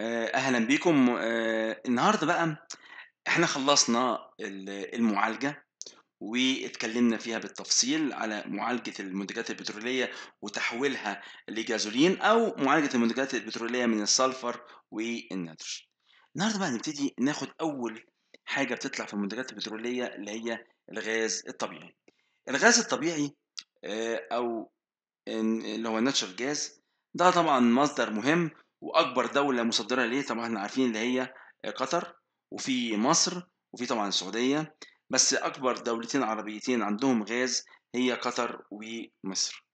آه، اهلا بيكم آه، النهارده بقى احنا خلصنا المعالجه واتكلمنا فيها بالتفصيل على معالجة المنتجات البترولية وتحويلها لجازولين أو معالجة المنتجات البترولية من السلفر والنيتروجين. النهارده بقى نبتدي ناخد أول حاجة بتطلع في المنتجات البترولية اللي هي الغاز الطبيعي. الغاز الطبيعي آه، أو اللي هو الناتشر جاز ده طبعا مصدر مهم واكبر دوله مصدره ليه طبعا احنا عارفين اللي هي قطر وفي مصر وفي طبعا السعوديه بس اكبر دولتين عربيتين عندهم غاز هي قطر ومصر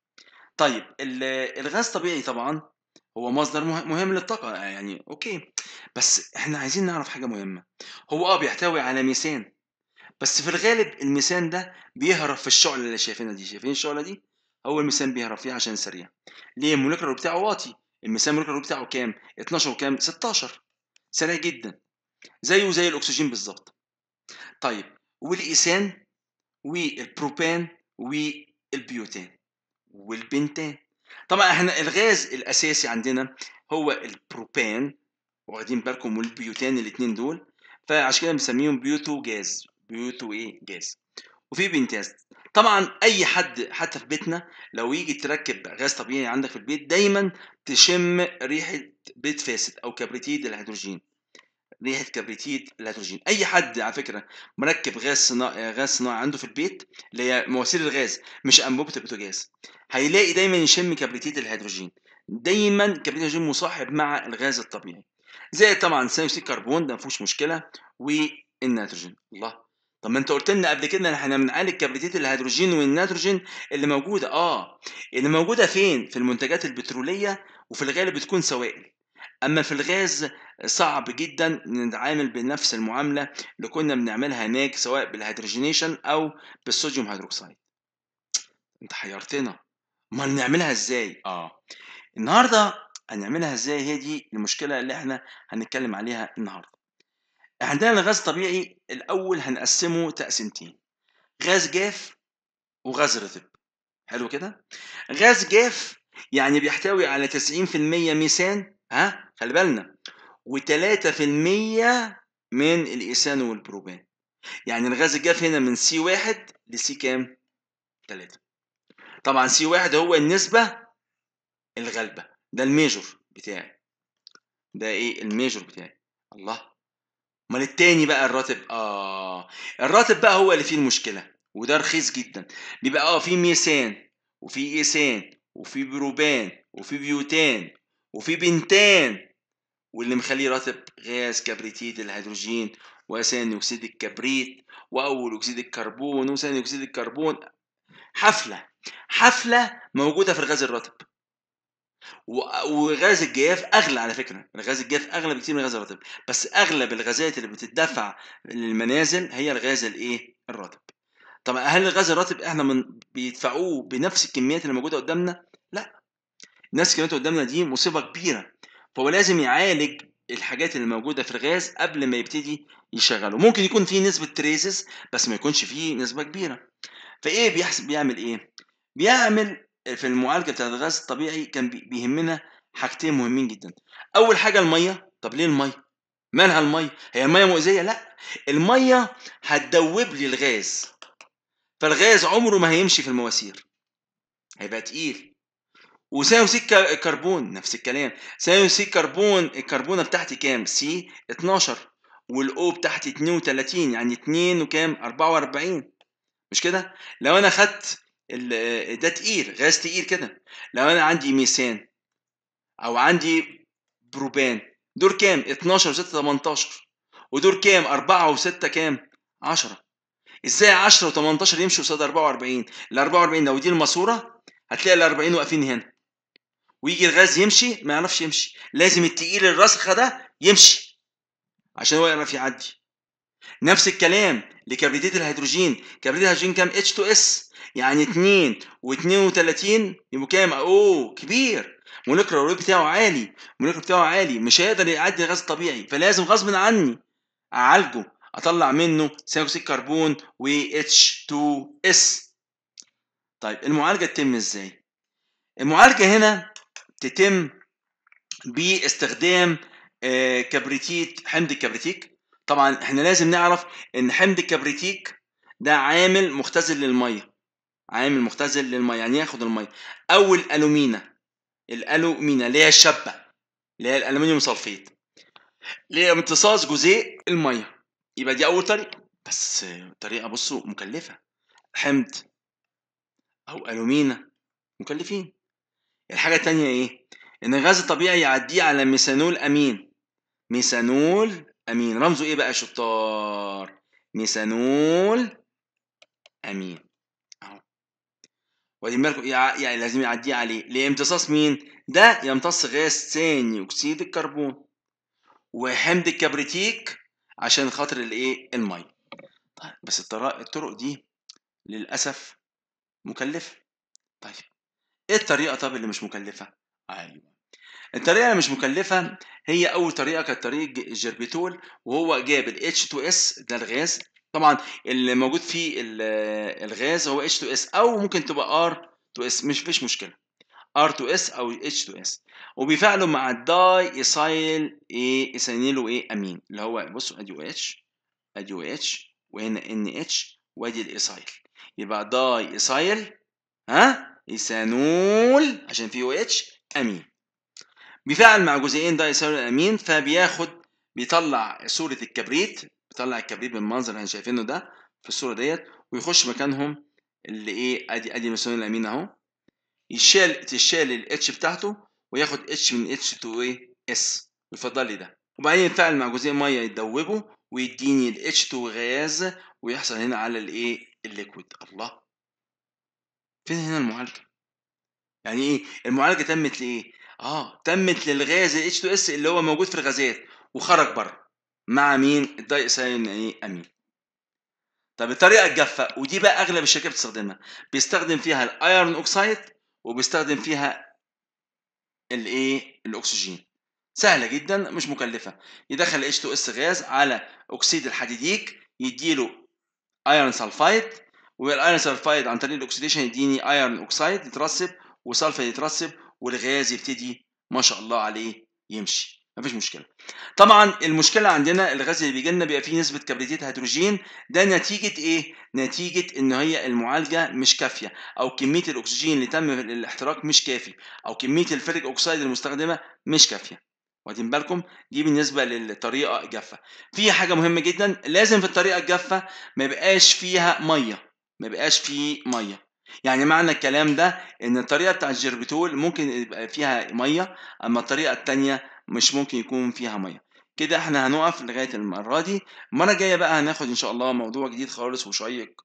طيب الغاز طبيعي طبعا هو مصدر مهم للطاقه يعني اوكي بس احنا عايزين نعرف حاجه مهمه هو اه بيحتوي على ميثان بس في الغالب الميثان ده بيهرب في الشعله اللي شايفينها دي شايفين الشعله دي هو الميثان بيهرب فيها عشان سريع ليه المولكيولر بتاعه واطي المسام المولكولار بتاعه كام 12 وكام 16 سريع جدا زيه زي الاكسجين بالظبط طيب والايثان والبروبان والبيوتان والبنتان طبعا احنا الغاز الاساسي عندنا هو البروبان واخدين بالكم والبيوتان الاثنين دول فعشان كده بنسميهم بيوتو جاز بيوتو ايه جاز وفي بنتاز طبعا اي حد حتى في بيتنا لو يجي تركب غاز طبيعي عندك في البيت دايما تشم ريحه بيت فاسد او كبريتيد الهيدروجين ريحه كبريتيد الهيدروجين اي حد على فكره مركب غاز صناعي غاز صناعي عنده في البيت اللي هي مواسير الغاز مش انبوبه البوتاجاز هيلاقي دايما يشم كبريتيد الهيدروجين دايما كبريتيد الهيدروجين مصاحب مع الغاز الطبيعي زي طبعا ثاني اكسيد الكربون ده ما فيهوش مشكله والنيتروجين الله طب ما انت قلت لنا قبل كده ان احنا بنعالج كبريتات الهيدروجين والنيتروجين اللي موجوده اه اللي موجوده فين في المنتجات البتروليه وفي الغالب بتكون سوائل اما في الغاز صعب جدا نتعامل بنفس المعامله اللي كنا بنعملها هناك سواء بالهيدروجينيشن او بالصوديوم هيدروكسيد انت حيرتنا امال نعملها ازاي اه النهارده هنعملها ازاي هي دي المشكله اللي احنا هنتكلم عليها النهارده عندنا الغاز الطبيعي الاول هنقسمه تقسيمتين غاز جاف وغاز رطب حلو كده غاز جاف يعني بيحتوي على 90% ميثان ها خلي بالنا و3% من الايثان والبروبان يعني الغاز الجاف هنا من سي واحد لسي كام؟ 3 طبعا سي واحد هو النسبة الغالبة ده الميجور بتاعي ده ايه الميجور بتاعي الله امال التاني بقى الراتب اه الراتب بقى هو اللي فيه المشكله وده رخيص جدا بيبقى اه في ميسان وفي ايسان وفي بروبان وفي بيوتان وفي بنتان واللي مخليه راتب غاز كبريتيت الهيدروجين وثاني اكسيد الكبريت واول اكسيد الكربون وثاني اكسيد الكربون حفله حفله موجوده في الغاز الراتب وغاز الجاف اغلى على فكره الغاز الجاف اغلى بكتير من غاز الرطب بس اغلب الغازات اللي بتدفع للمنازل هي الغاز الايه الرطب طب هل الغاز الرطب احنا من بيدفعوه بنفس الكميات اللي موجوده قدامنا لا نفس الكميات قدامنا دي مصيبه كبيره فهو لازم يعالج الحاجات اللي موجوده في الغاز قبل ما يبتدي يشغله ممكن يكون فيه نسبه تريسز بس ما يكونش فيه نسبه كبيره فايه بيحسب بيعمل ايه بيعمل في المعالجه بتاعت الغاز الطبيعي كان بيهمنا حاجتين مهمين جدا اول حاجه الميه طب ليه الميه مالها الميه هي الميه مؤذيه لا الميه هتدوب لي الغاز فالغاز عمره ما هيمشي في المواسير هيبقى تقيل وثاني الكربون نفس الكلام ثاني كربون الكربونه بتاعتي كام سي 12 والاو بتاعتي 32 يعني 2 وكام 44 مش كده لو انا خدت ده تقيل غاز تقيل كده لو انا عندي ميثان او عندي بروبان دول كام 12 و6 18 ودول كام 4 و6 كام 10 ازاي 10 و18 يمشوا قصاد 44 ال 44 لو دي الماسوره هتلاقي ال 40 واقفين هنا ويجي الغاز يمشي ما يعرفش يمشي لازم التقيل الراسخه ده يمشي عشان هو يعرف يعدي نفس الكلام لكبريتات الهيدروجين كبريت الهيدروجين كام H2S يعني 2 و32 يبقوا كام او كبير مولكر ويت بتاعه عالي مولكر بتاعه عالي مش هيقدر يعدي الغاز الطبيعي فلازم غصب عني اعالجه اطلع منه ثاني اكسيد كربون و H2S طيب المعالجه تتم ازاي المعالجه هنا تتم باستخدام آه، كبريتيت حمض الكبريتيك طبعا احنا لازم نعرف ان حمض الكبريتيك ده عامل مختزل للميه عامل مختزل للميه يعني ياخد الميه او الالومينا الالومينا اللي هي الشابه اللي هي الالومنيوم صلفيت اللي هي امتصاص جزيء الميه يبقى دي اول طريقه بس طريقه بصوا مكلفه حمض او الومينا مكلفين الحاجه الثانيه ايه ان الغاز الطبيعي يعديه على ميثانول امين ميثانول امين رمزه ايه بقى شطار ميثانول امين اهو واخدين بالكم يعني لازم يعديه عليه لامتصاص مين ده يمتص غاز ثاني اكسيد الكربون وحمض الكبريتيك عشان خاطر الايه الميه طيب بس الطرق دي للاسف مكلفه طيب ايه الطريقه طب اللي مش مكلفه ايوه الطريقه اللي مش مكلفه هي اول طريقه كانت طريقه الجربيتول وهو جاب ال H2S ده الغاز طبعا اللي موجود فيه الغاز هو H2S او ممكن تبقى R2S مش فيش مشكله R2S او H2S وبيفعلوا مع الداي ايسايل ايه اسينيلو ايه امين اللي هو بصوا ادي اتش ادي اتش وهنا NH وادي الايسايل يبقى داي ايسايل ها ايثانول عشان فيه اتش امين بيفعل مع جزئين ده يساوي الامين فبياخد بيطلع صوره الكبريت بيطلع الكبريت بالمنظر اللي احنا شايفينه ده في الصوره ديت ويخش مكانهم اللي ايه ادي ادي ماسونين الامين اهو يشال تشال الاتش بتاعته وياخد اتش من اتش تو ايه اس يفضل لي ده وبعدين يتفاعل مع جزيء ميه يدوبه ويديني الاتش تو غاز ويحصل هنا على الايه الليكويد الله فين هنا المعالجه يعني ايه المعالجه تمت لايه اه تمت للغاز الاتش 2 اس اللي هو موجود في الغازات وخرج بره مع مين الداي ايثايل يعني ايه امين طب الطريقه الجافه ودي بقى اغلب الشركات بتستخدمها بيستخدم فيها الايرون اوكسايد وبيستخدم فيها الايه الاكسجين سهله جدا مش مكلفه يدخل اتش 2 اس غاز على اكسيد الحديديك يديله ايرون سلفايد والايرون سلفايد عن طريق الاكسيديشن يديني ايرون اوكسايد يترسب وسلفايد يترسب والغاز يبتدي ما شاء الله عليه يمشي مفيش مشكله طبعا المشكله عندنا الغاز اللي بيجي لنا بيبقى فيه نسبه كبريتيت هيدروجين ده نتيجه ايه نتيجه ان هي المعالجه مش كافيه او كميه الاكسجين اللي تم الاحتراق مش كافي او كميه الفيريك اوكسيد المستخدمه مش كافيه واخدين بالكم دي بالنسبه للطريقه الجافه في حاجه مهمه جدا لازم في الطريقه الجافه ما يبقاش فيها ميه ما يبقاش فيه ميه يعني معنى الكلام ده ان الطريقه بتاع الجربتول ممكن يبقى فيها ميه اما الطريقه التانية مش ممكن يكون فيها ميه كده احنا هنقف لغايه المره دي المره الجايه بقى هناخد ان شاء الله موضوع جديد خالص وشيق